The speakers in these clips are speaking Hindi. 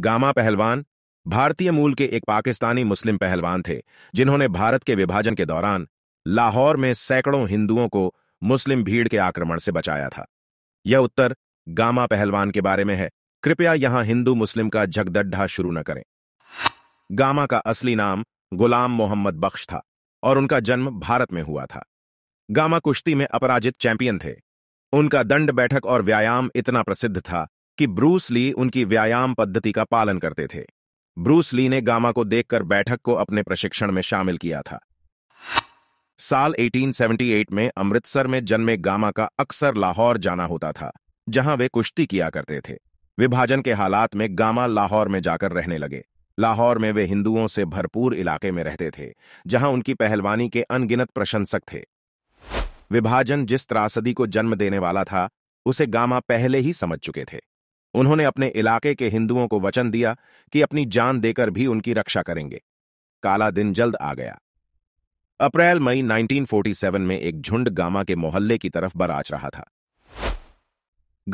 गामा पहलवान भारतीय मूल के एक पाकिस्तानी मुस्लिम पहलवान थे जिन्होंने भारत के विभाजन के दौरान लाहौर में सैकड़ों हिंदुओं को मुस्लिम भीड़ के आक्रमण से बचाया था यह उत्तर गामा पहलवान के बारे में है कृपया यहां हिंदू मुस्लिम का झगदड्ढा शुरू न करें गामा का असली नाम गुलाम मोहम्मद बख्श था और उनका जन्म भारत में हुआ था गामा कुश्ती में अपराजित चैंपियन थे उनका दंड बैठक और व्यायाम इतना प्रसिद्ध था कि ब्रूस ली उनकी व्यायाम पद्धति का पालन करते थे ब्रूस ली ने गामा को देखकर बैठक को अपने प्रशिक्षण में शामिल किया था साल 1878 में अमृतसर में जन्मे गामा का अक्सर लाहौर जाना होता था जहां वे कुश्ती किया करते थे विभाजन के हालात में गामा लाहौर में जाकर रहने लगे लाहौर में वे हिंदुओं से भरपूर इलाके में रहते थे जहां उनकी पहलवानी के अनगिनत प्रशंसक थे विभाजन जिस त्रासदी को जन्म देने वाला था उसे गामा पहले ही समझ चुके थे उन्होंने अपने इलाके के हिंदुओं को वचन दिया कि अपनी जान देकर भी उनकी रक्षा करेंगे काला दिन जल्द आ गया अप्रैल मई 1947 में एक झुंड गामा के मोहल्ले की तरफ बराज रहा था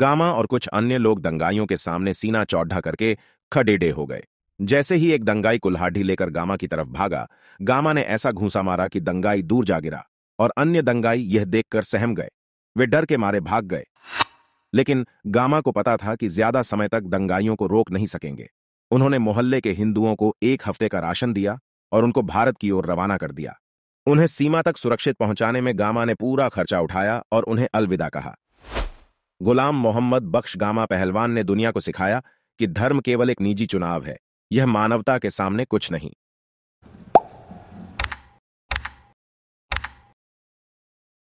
गामा और कुछ अन्य लोग दंगाइयों के सामने सीना चौड्ढा करके खडेडे हो गए जैसे ही एक दंगाई कुल्हाड़ी लेकर गामा की तरफ भागा गामा ने ऐसा घूसा मारा कि दंगाई दूर जा गिरा और अन्य दंगाई यह देखकर सहम गए वे डर के मारे भाग गए लेकिन गामा को पता था कि ज्यादा समय तक दंगाइयों को रोक नहीं सकेंगे उन्होंने मोहल्ले के हिंदुओं को एक हफ्ते का राशन दिया और उनको भारत की ओर रवाना कर दिया उन्हें सीमा तक सुरक्षित पहुंचाने में गामा ने पूरा खर्चा उठाया और उन्हें अलविदा कहा गुलाम मोहम्मद बख्श गामा पहलवान ने दुनिया को सिखाया कि धर्म केवल एक निजी चुनाव है यह मानवता के सामने कुछ नहीं